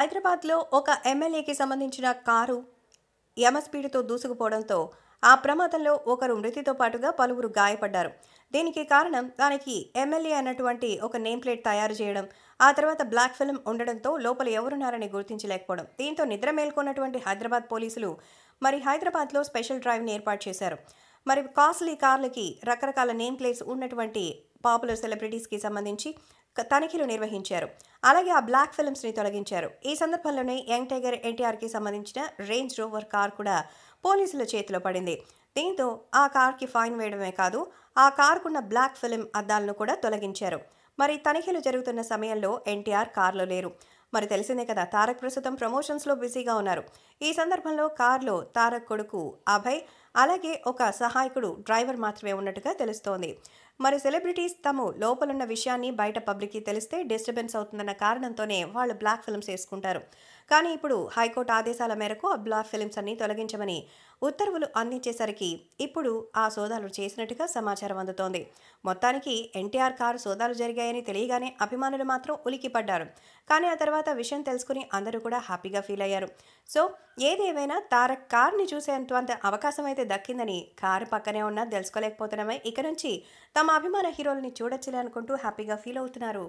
హైదరాబాద్లో ఒక ఎమ్మెల్యేకి సంబంధించిన కారు యమస్పీడ్తో దూసుకుపోవడంతో ఆ ప్రమాదంలో ఒకరు మృతితో పాటుగా పలువురు గాయపడ్డారు దీనికి కారణం దానికి ఎమ్మెల్యే అన్నటువంటి ఒక నేమ్ ప్లేట్ తయారు చేయడం ఆ తర్వాత బ్లాక్ ఫిల్మ్ ఉండడంతో లోపల ఎవరున్నారని గుర్తించలేకపోవడం దీంతో నిద్ర మేల్కొన్నటువంటి హైదరాబాద్ పోలీసులు మరి హైదరాబాద్లో స్పెషల్ డ్రైవ్ని ఏర్పాటు చేశారు మరి కాస్ట్లీ కార్లకి రకరకాల నేమ్ ప్లేట్స్ ఉన్నటువంటి పాపులర్ సెలబ్రిటీస్కి సంబంధించి తనిఖీలు నిర్వహించారు అలాగే ఆ బ్లాక్ ఫిల్మ్స్ని తొలగించారు ఈ సందర్భంలోనే యంగ్ టైగర్ ఎన్టీఆర్కి సంబంధించిన రేంజ్ రోవర్ కార్ కూడా పోలీసుల చేతిలో పడింది దీంతో ఆ కార్కి ఫైన్ వేయడమే కాదు ఆ కార్కున్న బ్లాక్ ఫిలిం అద్దాలను కూడా తొలగించారు మరి తనిఖీలు జరుగుతున్న సమయంలో ఎన్టీఆర్ కార్లో లేరు మరి తెలిసిందే కదా తారక్ ప్రస్తుతం ప్రమోషన్స్లో బిజీగా ఉన్నారు ఈ సందర్భంలో కార్లో తారక్ కొడుకు అభయ్ అలాగే ఒక సహాయకుడు డ్రైవర్ మాత్రమే ఉన్నట్టుగా తెలుస్తోంది మరి సెలబ్రిటీస్ తమ లోపలున్న విషయాన్ని బయట పబ్లిక్కి తెలిస్తే డిస్టర్బెన్స్ అవుతుందన్న కారణంతోనే వాళ్ళు బ్లాక్ ఫిల్మ్స్ వేసుకుంటారు కానీ ఇప్పుడు హైకోర్టు ఆదేశాల మేరకు ఆ బ్లాక్ ఫిల్మ్స్ అన్ని తొలగించమని ఉత్తర్వులు అందించేసరికి ఇప్పుడు ఆ సోదాలు చేసినట్టుగా సమాచారం అందుతోంది మొత్తానికి ఎన్టీఆర్ కారు సోదాలు జరిగాయని తెలియగానే అభిమానులు మాత్రం ఉలికిపడ్డారు కానీ ఆ తర్వాత విషయం తెలుసుకుని అందరూ కూడా హ్యాపీగా ఫీల్ అయ్యారు సో ఏదేమైనా తారక్ కార్ని చూసేంత అవకాశం అయితే అయితే దక్కిందని కారు పక్కనే ఉన్నా తెలుసుకోలేకపోతున్నామే ఇక నుంచి తమ అభిమాన హీరోల్ని చూడొచ్చలే అనుకుంటూ హ్యాపీగా ఫీల్ అవుతున్నారు